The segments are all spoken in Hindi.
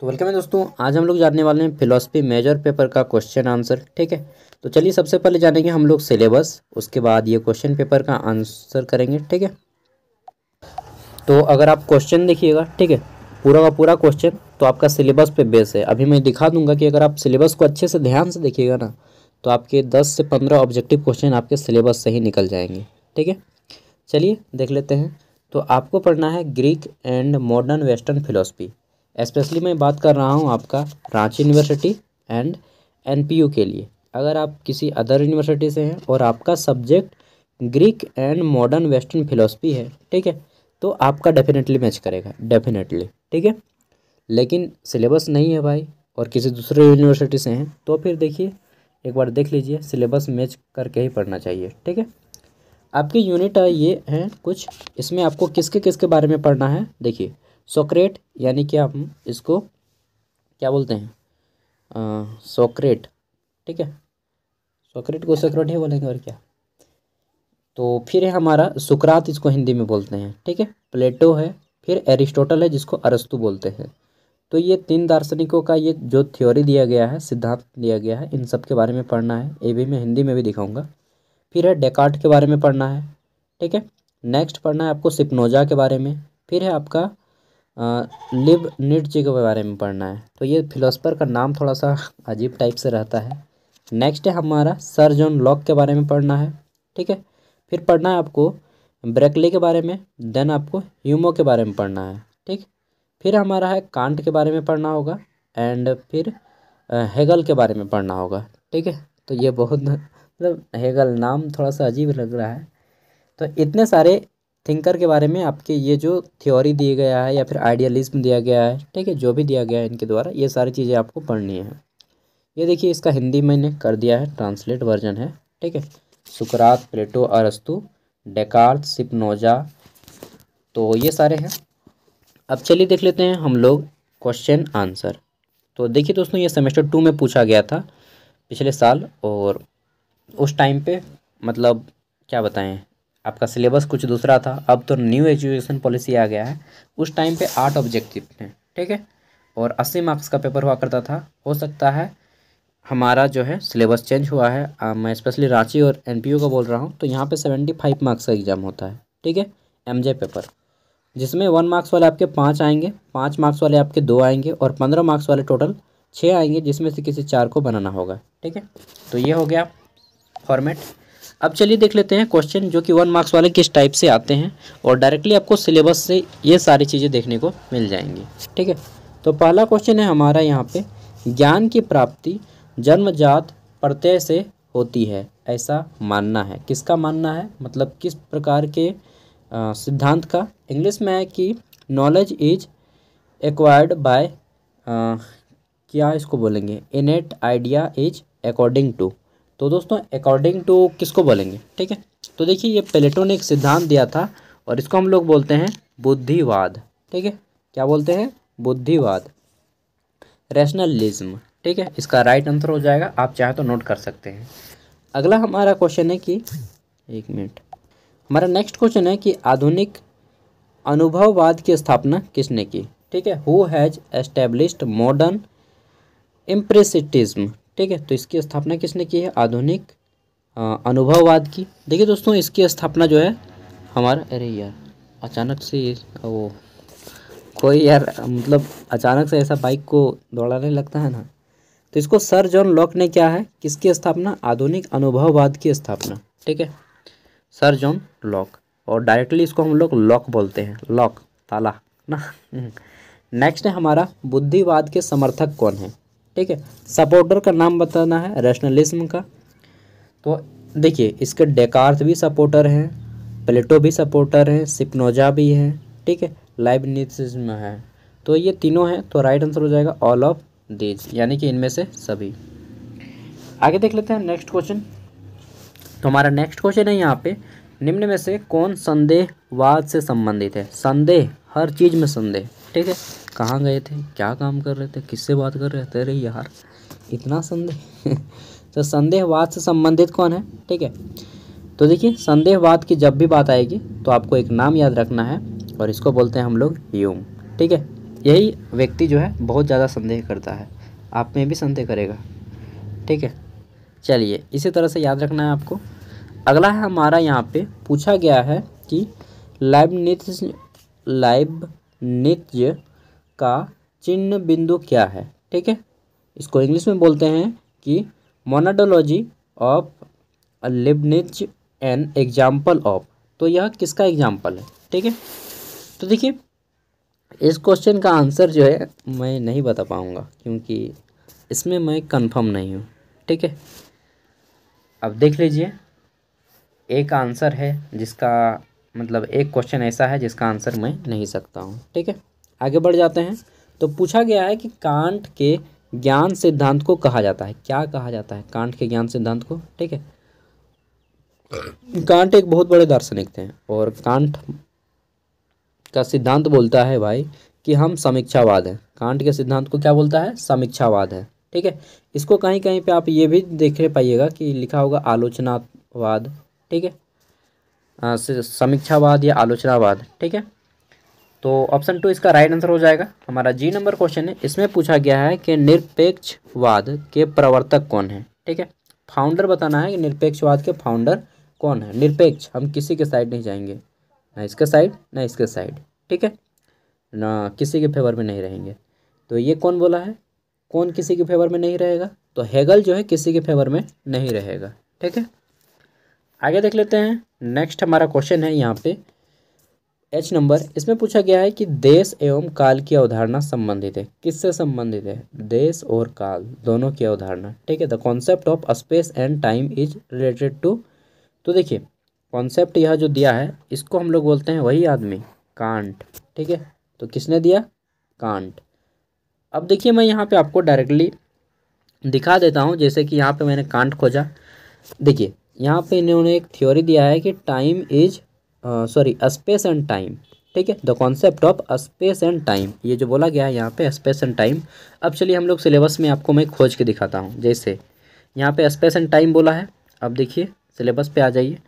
तो वेलकम है दोस्तों आज हम लोग जानने वाले हैं फिलोसफी मेजर पेपर का क्वेश्चन आंसर ठीक है तो चलिए सबसे पहले जानेंगे हम लोग सिलेबस उसके बाद ये क्वेश्चन पेपर का आंसर करेंगे ठीक है तो अगर आप क्वेश्चन देखिएगा ठीक है पूरा का पूरा क्वेश्चन तो आपका सिलेबस पे बेस है अभी मैं दिखा दूंगा कि अगर आप सिलेबस को अच्छे से ध्यान से देखिएगा ना तो आपके दस से पंद्रह ऑब्जेक्टिव क्वेश्चन आपके सिलेबस से ही निकल जाएंगे ठीक है चलिए देख लेते हैं तो आपको पढ़ना है Greek and modern western philosophy specially मैं बात कर रहा हूँ आपका रांची यूनिवर्सिटी एंड एनपीयू के लिए अगर आप किसी अदर यूनिवर्सिटी से हैं और आपका subject Greek and modern western philosophy है ठीक है तो आपका डेफिनेटली मैच करेगा डेफिनेटली ठीक है लेकिन सिलेबस नहीं है भाई और किसी दूसरे यूनिवर्सिटी से हैं तो फिर देखिए एक बार देख लीजिए सिलेबस मैच करके ही पढ़ना चाहिए ठीक है आपकी यूनिट ये हैं कुछ इसमें आपको किसके किसके बारे में पढ़ना है देखिए सोक्रेट यानी कि हम इसको क्या बोलते हैं सोक्रेट ठीक है सोक्रेट को सोक्रेट ही बोलेंगे और क्या तो फिर है हमारा सुकरात इसको हिंदी में बोलते हैं ठीक है प्लेटो है फिर एरिस्टोटल है जिसको अरस्तु बोलते हैं तो ये तीन दार्शनिकों का ये जो थ्योरी दिया गया है सिद्धांत दिया गया है इन सब के बारे में पढ़ना है ये भी मैं हिंदी में भी दिखाऊंगा फिर है डेकार्ट के बारे में पढ़ना है ठीक है नेक्स्ट पढ़ना है आपको सिपनोजा के बारे में फिर है आपका लिब जी के बारे में पढ़ना है तो ये फिलोसफर का नाम थोड़ा सा अजीब टाइप से रहता है नेक्स्ट है हमारा सर जॉन लॉक के बारे में पढ़ना है ठीक है फिर पढ़ना है आपको ब्रेकले के बारे में देन आपको ह्यूमो के बारे में पढ़ना है ठीक फिर हमारा है कांट के बारे में पढ़ना होगा एंड फिर हेगल के बारे में पढ़ना होगा ठीक है तो ये बहुत मतलब हेगल नाम थोड़ा सा अजीब लग रहा है तो इतने सारे थिंकर के बारे में आपके ये जो थ्योरी दिया गया है या फिर आइडियलिज्म दिया गया है ठीक है जो भी दिया गया है इनके द्वारा ये सारी चीज़ें आपको पढ़नी है ये देखिए इसका हिंदी मैंने कर दिया है ट्रांसलेट वर्जन है ठीक है सुकरात प्लेटो अरस्तु डेकार्ट सिपनोजा तो ये सारे हैं अब चलिए देख लेते हैं हम लोग क्वेश्चन आंसर तो देखिए दोस्तों ये सेमेस्टर टू में पूछा गया था पिछले साल और उस टाइम पे मतलब क्या बताएं आपका सिलेबस कुछ दूसरा था अब तो न्यू एजुकेशन पॉलिसी आ गया है उस टाइम पे आठ ऑब्जेक्टिव थे ठीक है और अस्सी मार्क्स का पेपर हुआ करता था हो सकता है हमारा जो है सिलेबस चेंज हुआ है आ, मैं स्पेशली रांची और एन का बोल रहा हूँ तो यहाँ पर सेवेंटी फाइव मार्क्स का एग्ज़ाम होता है ठीक है एम पेपर जिसमें वन मार्क्स वाले आपके पाँच आएंगे पाँच मार्क्स वाले आपके दो आएंगे और पंद्रह मार्क्स वाले टोटल छः आएंगे जिसमें से किसी चार को बनाना होगा ठीक है तो ये हो गया फॉर्मेट अब चलिए देख लेते हैं क्वेश्चन जो कि वन मार्क्स वाले किस टाइप से आते हैं और डायरेक्टली आपको सिलेबस से ये सारी चीज़ें देखने को मिल जाएंगी ठीक है तो पहला क्वेश्चन है हमारा यहाँ पे ज्ञान की प्राप्ति जन्मजात प्रत्यय से होती है ऐसा मानना है किसका मानना है मतलब किस प्रकार के सिद्धांत का इंग्लिश में है कि नॉलेज इज एक्वायर्ड बाय क्या इसको बोलेंगे innate idea is according to तो दोस्तों अकॉर्डिंग टू किसको बोलेंगे ठीक है तो देखिए ये प्लेटो ने एक सिद्धांत दिया था और इसको हम लोग बोलते हैं बुद्धिवाद ठीक है क्या बोलते हैं बुद्धिवाद रैशनलिज्म ठीक है इसका राइट आंसर हो जाएगा आप चाहे तो नोट कर सकते हैं अगला हमारा क्वेश्चन है कि एक मिनट हमारा नेक्स्ट क्वेश्चन है कि आधुनिक अनुभववाद की स्थापना किसने की ठीक है who has established modern empiricism ठीक है तो इसकी स्थापना किसने की है आधुनिक अनुभववाद की देखिए दोस्तों इसकी स्थापना जो है हमारा अरे यार अचानक से वो कोई यार मतलब अचानक से ऐसा बाइक को दौड़ाने लगता है ना तो इसको सर जॉन लॉक ने क्या है किसकी स्थापना आधुनिक अनुभववाद की स्थापना ठीक है सर जॉन लॉक और डायरेक्टली इसको हम लोग लॉक बोलते हैं लॉक ताला ना नेक्स्ट हम्म। है हमारा बुद्धिवाद के समर्थक कौन है ठीक है सपोर्टर का नाम बताना है रैशनलिज्म का तो देखिए इसके डेकार्थ भी सपोर्टर हैं प्लेटो भी सपोर्टर हैं सिपनोजा भी है ठीक है लाइव है तो ये तीनों हैं तो राइट आंसर हो जाएगा ऑल ऑफ दीज यानी कि इनमें से सभी आगे देख लेते हैं नेक्स्ट क्वेश्चन तो हमारा नेक्स्ट क्वेश्चन है यहाँ पे निम्न में से कौन संदेहवाद से संबंधित है संदेह हर चीज़ में संदेह ठीक है कहाँ गए थे क्या काम कर रहे थे किससे बात कर रहे थे अरे यार इतना संदेह तो संदेहवाद से संबंधित कौन है ठीक है तो देखिए संदेहवाद की जब भी बात आएगी तो आपको एक नाम याद रखना है और इसको बोलते हैं हम लोग यूम ठीक है यही व्यक्ति जो है बहुत ज़्यादा संदेह करता है आप में भी संदेह करेगा ठीक है चलिए इसी तरह से याद रखना है आपको अगला है हमारा यहाँ पे पूछा गया है कि लाइब निथ लाइब नित्य का चिन्ह बिंदु क्या है ठीक है इसको इंग्लिश में बोलते हैं कि monadology of Leibniz an example of तो यह किसका एग्जाम्पल है ठीक है तो देखिए इस क्वेश्चन का आंसर जो है मैं नहीं बता पाऊँगा क्योंकि इसमें मैं कंफर्म नहीं हूँ ठीक है अब देख लीजिए एक आंसर है जिसका मतलब एक क्वेश्चन ऐसा है जिसका आंसर मैं नहीं सकता हूँ ठीक है आगे बढ़ जाते हैं तो पूछा गया है कि कांट के ज्ञान सिद्धांत को कहा जाता है क्या कहा जाता है कांट के ज्ञान सिद्धांत को ठीक है कांट एक बहुत बड़े दार्शनिक थे और कांट का सिद्धांत बोलता है भाई कि हम समीक्षावाद हैं कांट के सिद्धांत को क्या बोलता है समीक्षावाद है ठीक है इसको कहीं कहीं पे आप ये भी देख पाइएगा कि लिखा होगा आलोचनावाद ठीक है समीक्षावाद या आलोचनावाद ठीक है तो ऑप्शन टू इसका राइट आंसर हो जाएगा हमारा जी नंबर क्वेश्चन है इसमें पूछा गया है कि निरपेक्षवाद के प्रवर्तक कौन है ठीक है फाउंडर बताना है कि निरपेक्षवाद के फाउंडर कौन है निरपेक्ष हम किसी के साइड नहीं जाएंगे ना इसके साइड ना इसके साइड ठीक है ना किसी के फेवर में नहीं रहेंगे तो ये कौन बोला है कौन किसी के फेवर में नहीं रहेगा तो हेगल जो है किसी के फेवर में नहीं रहेगा ठीक है आगे देख लेते हैं नेक्स्ट हमारा क्वेश्चन है यहाँ पे एच नंबर इसमें पूछा गया है कि देश एवं काल की अवधारणा संबंधित है किससे संबंधित है देश और काल दोनों की अवधारणा ठीक है the concept of space and time is related to तो देखिए कॉन्सेप्ट यह जो दिया है इसको हम लोग बोलते हैं वही आदमी कांट ठीक है तो किसने दिया कांट अब देखिए मैं यहाँ पे आपको डायरेक्टली दिखा देता हूँ जैसे कि यहाँ पे मैंने कांट खोजा देखिए यहाँ पे इन्होंने एक थ्योरी दिया है कि time is sorry space and time ठीक है the concept of space and time ये जो बोला गया है यहाँ पे स्पेस एंड टाइम अब चलिए हम लोग सिलेबस में आपको मैं खोज के दिखाता हूँ जैसे यहाँ पे स्पेस एंड टाइम बोला है अब देखिए सिलेबस पे आ जाइए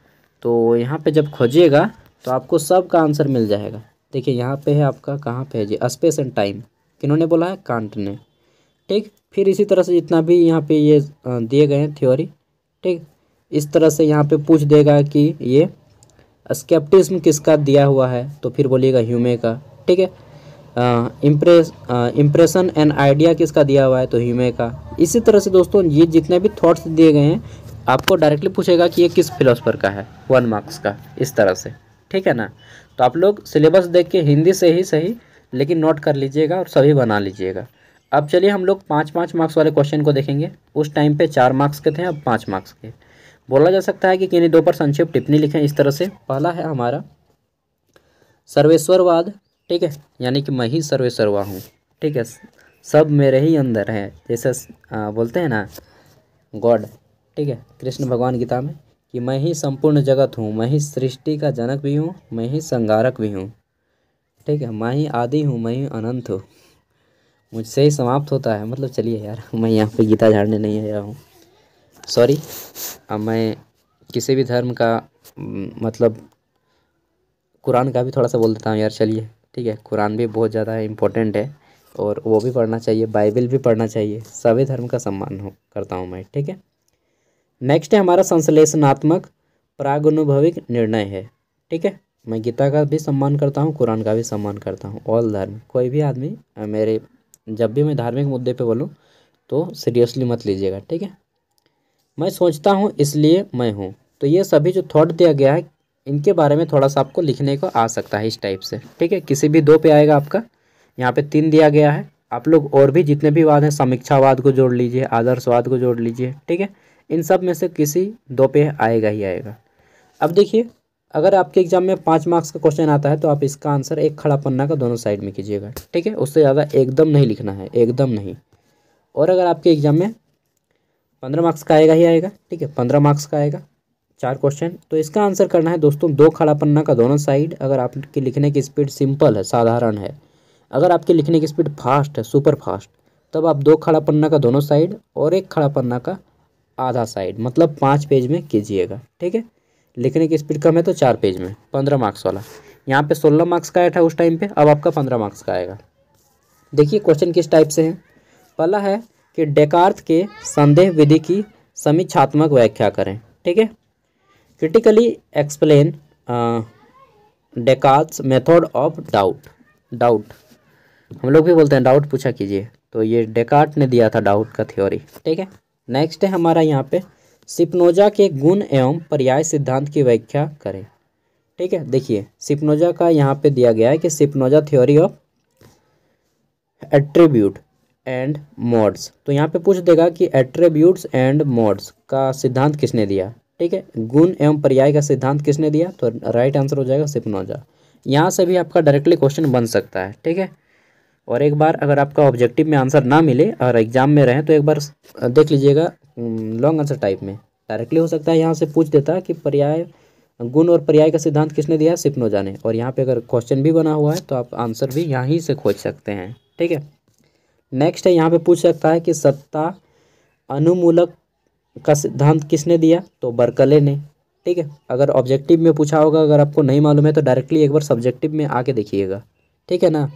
तो यहाँ पे जब खोजिएगा तो आपको सब का आंसर मिल जाएगा देखिए यहाँ पे है आपका कहाँ पे है जी स्पेस एंड टाइम किन्होंने बोला है कांट ने ठीक फिर इसी तरह से जितना भी यहाँ पे ये दिए गए हैं थ्योरी ठीक इस तरह से यहाँ पे पूछ देगा कि ये स्केप्टिज्म किसका दिया हुआ है तो फिर बोलिएगा ह्यूमे का ठीक है इम्प्रेस इम्प्रेशन एंड आइडिया किसका दिया हुआ है तो ह्यूमे का इसी तरह से दोस्तों ये जितने भी थॉट्स दिए गए हैं आपको डायरेक्टली पूछेगा कि ये किस फिलोसफर का है वन मार्क्स का इस तरह से ठीक है ना तो आप लोग सिलेबस देख के हिंदी से ही सही लेकिन नोट कर लीजिएगा और सभी बना लीजिएगा अब चलिए हम लोग पाँच पाँच मार्क्स वाले क्वेश्चन को देखेंगे उस टाइम पे चार मार्क्स के थे अब पाँच मार्क्स के बोला जा सकता है कि किन्हीं दो पर संक्षिप्त टिप्पणी लिखें इस तरह से पहला है हमारा सर्वेश्वरवाद ठीक है यानी कि मैं ही सर्वेश्वरवा हूँ ठीक है सब मेरे ही अंदर है जैसे बोलते हैं ना गॉड ठीक है कृष्ण भगवान गीता में कि मैं ही संपूर्ण जगत हूँ मैं ही सृष्टि का जनक भी हूँ मैं ही संगारक भी हूँ ठीक है मैं ही आदि हूँ मैं ही अनंत हूँ मुझसे ही समाप्त होता है मतलब चलिए यार मैं यहाँ पे गीता झाड़ने नहीं आया हूँ सॉरी मैं किसी भी धर्म का मतलब कुरान का भी थोड़ा सा बोल देता हूँ यार चलिए ठीक है कुरान भी बहुत ज़्यादा इम्पोर्टेंट है और वो भी पढ़ना चाहिए बाइबल भी पढ़ना चाहिए सभी धर्म का सम्मान हो करता हूँ मैं ठीक है नेक्स्ट है हमारा संश्लेषणात्मक प्रागनुभविक निर्णय है ठीक है मैं गीता का भी सम्मान करता हूँ कुरान का भी सम्मान करता हूँ ऑल धर्म कोई भी आदमी मेरे जब भी मैं धार्मिक मुद्दे पे बोलूँ तो सीरियसली मत लीजिएगा ठीक है मैं सोचता हूँ इसलिए मैं हूँ तो ये सभी जो थॉट दिया गया है इनके बारे में थोड़ा सा आपको लिखने को आ सकता है इस टाइप से ठीक है किसी भी दो पे आएगा आपका यहाँ पे तीन दिया गया है आप लोग और भी जितने भी वाद हैं समीक्षावाद को जोड़ लीजिए आदर्शवाद को जोड़ लीजिए ठीक है इन सब में से किसी दो पे आएगा ही आएगा अब देखिए अगर आपके एग्जाम में पाँच मार्क्स का क्वेश्चन आता है तो आप इसका आंसर एक खड़ा पन्ना का दोनों साइड में कीजिएगा ठीक है उससे ज़्यादा एकदम नहीं लिखना है एकदम नहीं और अगर आपके एग्जाम में पंद्रह मार्क्स का आएगा ही आएगा ठीक है पंद्रह मार्क्स का आएगा चार क्वेश्चन तो इसका आंसर करना है दोस्तों दो खड़ा पन्ना का दोनों साइड अगर आपकी लिखने की स्पीड सिंपल है साधारण है अगर आपकी लिखने की स्पीड फास्ट है सुपर फास्ट तब आप दो खड़ा पन्ना का दोनों साइड और एक खड़ा पन्ना का आधा साइड मतलब पाँच पेज में कीजिएगा ठीक है लिखने की स्पीड कम है तो चार पेज में पंद्रह मार्क्स वाला यहाँ पे सोलह मार्क्स का आया था उस टाइम पे अब आपका पंद्रह मार्क्स का आएगा देखिए क्वेश्चन किस टाइप से है पहला है कि डेकार्थ के संदेह विधि की समीक्षात्मक व्याख्या करें ठीक है critically explain Descartes method of doubt doubt हम लोग भी बोलते हैं डाउट पूछा कीजिए तो ये डेकार्ट ने दिया था डाउट का थ्योरी ठीक है नेक्स्ट है हमारा यहाँ पे सिपनोजा के गुण एवं पर्याय सिद्धांत की व्याख्या करें ठीक है देखिए सिपनोजा का यहाँ पे दिया गया है कि Spinoza theory of attribute and modes तो यहाँ पे पूछ देगा कि एट्रीब्यूट्स एंड मॉड्स का सिद्धांत किसने दिया ठीक है गुण एवं पर्याय का सिद्धांत किसने दिया तो राइट आंसर हो जाएगा सिपनोजा यहाँ से भी आपका डायरेक्टली क्वेश्चन बन सकता है ठीक है और एक बार अगर आपका ऑब्जेक्टिव में आंसर ना मिले और एग्जाम में रहें तो एक बार देख लीजिएगा लॉन्ग आंसर टाइप में डायरेक्टली हो सकता है यहाँ से पूछ देता है कि पर्याय गुण और पर्याय का सिद्धांत किसने दिया सिपनोजा ने और यहाँ पर अगर क्वेश्चन भी बना हुआ है तो आप आंसर भी यहाँ ही से खोज सकते हैं ठीक है नेक्स्ट है यहाँ पे पूछ सकता है कि सत्ता अनुमूलक का सिद्धांत किसने दिया तो बर्कले ने ठीक है अगर ऑब्जेक्टिव में पूछा होगा अगर आपको नहीं मालूम है तो डायरेक्टली एक बार सब्जेक्टिव में आके देखिएगा ठीक है ना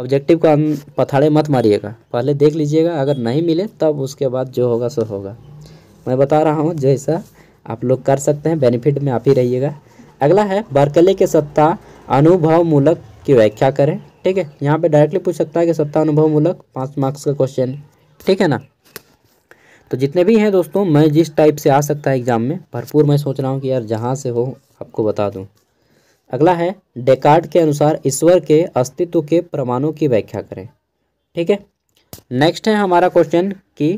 ऑब्जेक्टिव का पथाड़े मत मारिएगा पहले देख लीजिएगा अगर नहीं मिले तब उसके बाद जो होगा सो होगा मैं बता रहा हूँ जैसा आप लोग कर सकते हैं बेनिफिट में आप ही रहिएगा अगला है बर्कले के सत्ता अनुभवमूलक की व्याख्या करें ठीक है यहाँ पे डायरेक्टली पूछ सकता है कि सत्ता अनुभव मूलक पाँच मार्क्स का क्वेश्चन ठीक है ना तो जितने भी हैं दोस्तों मैं जिस टाइप से आ सकता है एग्ज़ाम में भरपूर मैं सोच रहा हूँ कि यार जहाँ से हो आपको बता दूँ अगला है डेकार्ड के अनुसार ईश्वर के अस्तित्व के प्रमाणों की व्याख्या करें ठीक है नेक्स्ट है हमारा क्वेश्चन कि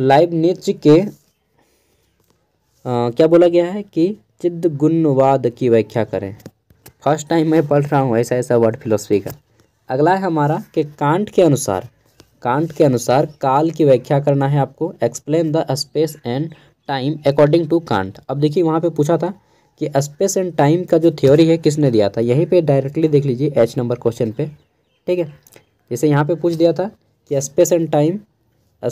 लाइव नीच के आ, क्या बोला गया है कि गुणवाद की व्याख्या करें फर्स्ट टाइम मैं पढ़ रहा हूँ ऐसा ऐसा वर्ड फिलोसफी का अगला है हमारा कि कांट के अनुसार कांट के अनुसार काल की व्याख्या करना है आपको explain the space and time according to Kant अब देखिए वहाँ पे पूछा था कि स्पेस एंड टाइम का जो थ्योरी है किसने दिया था यहीं पे डायरेक्टली देख लीजिए एच नंबर क्वेश्चन पे ठीक है जैसे यहाँ पे पूछ दिया था कि space and time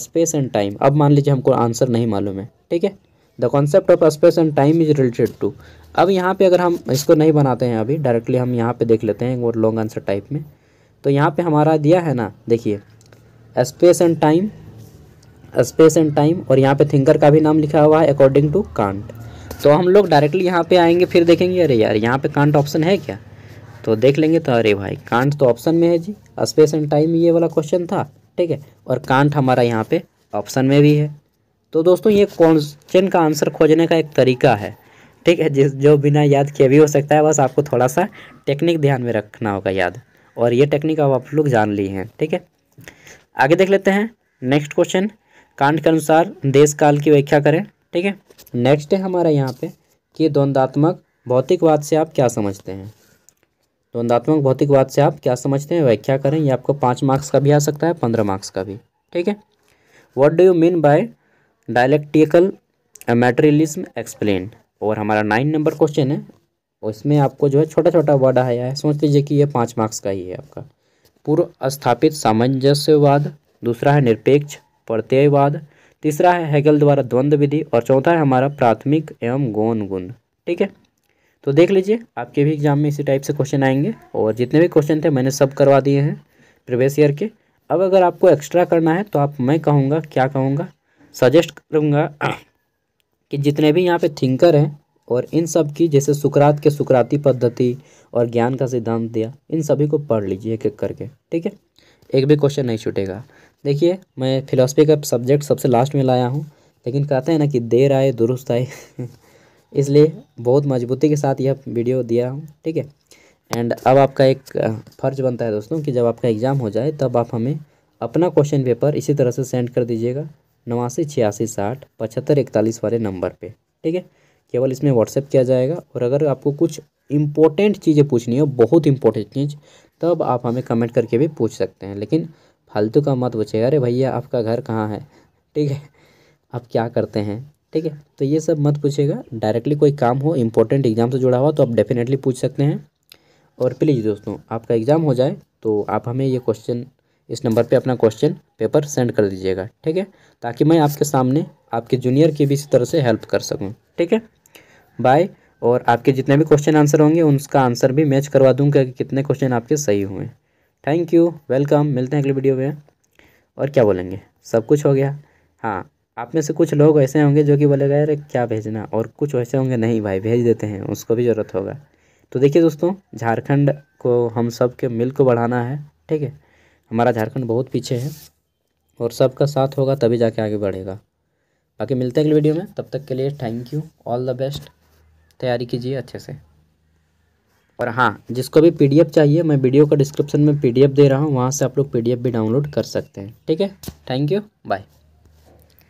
space and time अब मान लीजिए हमको आंसर नहीं मालूम है ठीक है the concept of space and time is related to अब यहाँ पे अगर हम इसको नहीं बनाते हैं अभी डायरेक्टली हम यहाँ पे देख लेते हैं और लॉन्ग आंसर टाइप में तो यहाँ पे हमारा दिया है ना देखिए space and time space and time और यहाँ पे थिंकर का भी नाम लिखा हुआ है अकॉर्डिंग टू कांट तो हम लोग डायरेक्टली यहाँ पे आएंगे फिर देखेंगे अरे यार यहाँ पे कांट ऑप्शन है क्या तो देख लेंगे तो अरे भाई कांट तो ऑप्शन में है जी स्पेस एंड टाइम ये वाला क्वेश्चन था ठीक है और कांट हमारा यहाँ पे ऑप्शन में भी है तो दोस्तों ये क्वेश्चन का आंसर खोजने का एक तरीका है ठीक है जिस जो बिना याद किए भी हो सकता है बस आपको थोड़ा सा टेक्निक ध्यान में रखना होगा याद और ये टेक्निक अब आप लोग जान ली हैं ठीक है आगे देख लेते हैं नेक्स्ट क्वेश्चन कांड के अनुसार देश काल की व्याख्या करें ठीक है नेक्स्ट है हमारा यहाँ पे कि द्वंद्वात्मक भौतिकवाद से आप क्या समझते हैं द्वंद्वात्मक भौतिकवाद से आप क्या समझते हैं व्याख्या करें ये आपको पाँच मार्क्स का भी आ सकता है पंद्रह मार्क्स का भी ठीक है what do you mean by dialectical materialism explain और हमारा नाइन नंबर क्वेश्चन है और इसमें आपको जो है छोटा छोटा वर्ड आया है सोच लीजिए कि ये पाँच मार्क्स का ही है आपका पूर्व स्थापित सामंजस्यवाद दूसरा है निरपेक्ष प्रत्ययवाद तीसरा है हैगल द्वारा द्वंद्व विधि और चौथा है हमारा प्राथमिक एवं गौण गुण ठीक है तो देख लीजिए आपके भी एग्जाम में इसी टाइप से क्वेश्चन आएंगे और जितने भी क्वेश्चन थे मैंने सब करवा दिए हैं प्रीवियस ईयर के अब अगर आपको एक्स्ट्रा करना है तो आप मैं कहूँगा क्या कहूँगा सजेस्ट करूँगा हाँ। कि जितने भी यहाँ पे थिंकर हैं और इन सब की जैसे सुकरात के सुकराती पद्धति और ज्ञान का सिद्धांत दिया इन सभी को पढ़ लीजिए एक एक करके ठीक है एक भी क्वेश्चन नहीं छूटेगा देखिए मैं फिलोसफी का सब्जेक्ट सबसे लास्ट में लाया हूँ लेकिन कहते हैं ना कि देर आए दुरुस्त आए इसलिए बहुत मजबूती के साथ यह वीडियो दिया हूँ ठीक है एंड अब आपका एक फ़र्ज बनता है दोस्तों कि जब आपका एग्ज़ाम हो जाए तब आप हमें अपना क्वेश्चन पेपर इसी तरह से सेंड कर दीजिएगा नवासी छियासी साठ पचहत्तर इकतालीस वाले नंबर पे ठीक है केवल इसमें व्हाट्सएप किया जाएगा और अगर आपको कुछ इम्पोर्टेंट चीज़ें पूछनी हो बहुत इंपॉर्टेंट चीज़ तब आप हमें कमेंट करके भी पूछ सकते हैं लेकिन फालतू का मत पूछेगा अरे भैया आपका घर कहाँ है ठीक है आप क्या करते हैं ठीक है तो ये सब मत पूछेगा डायरेक्टली कोई काम हो इम्पोर्टेंट एग्ज़ाम से जुड़ा हुआ तो आप डेफिनेटली पूछ सकते हैं और प्लीज़ दोस्तों आपका एग्ज़ाम हो जाए तो आप हमें ये क्वेश्चन इस नंबर पे अपना क्वेश्चन पेपर सेंड कर दीजिएगा ठीक है ताकि मैं आपके सामने आपके जूनियर की भी इसी तरह से हेल्प कर सकूँ ठीक है बाय और आपके जितने भी क्वेश्चन आंसर होंगे उनका आंसर भी मैच करवा दूँगा कि कितने क्वेश्चन आपके सही हुए थैंक यू वेलकम मिलते हैं अगले वीडियो में और क्या बोलेंगे सब कुछ हो गया हाँ आप में से कुछ लोग ऐसे होंगे जो कि बोलेगा अरे क्या भेजना और कुछ ऐसे होंगे नहीं भाई भेज देते हैं उसको भी ज़रूरत होगा तो देखिए दोस्तों झारखंड को हम सब के मिल को बढ़ाना है ठीक है हमारा झारखंड बहुत पीछे है और सबका साथ होगा तभी जाके आगे बढ़ेगा बाकी मिलते हैं अगले वीडियो में तब तक के लिए thank you all the best तैयारी कीजिए अच्छे से और हाँ जिसको भी पी चाहिए मैं वीडियो का डिस्क्रिप्शन में पी दे रहा हूँ वहाँ से आप लोग पी भी डाउनलोड कर सकते हैं ठीक है थैंक यू बाय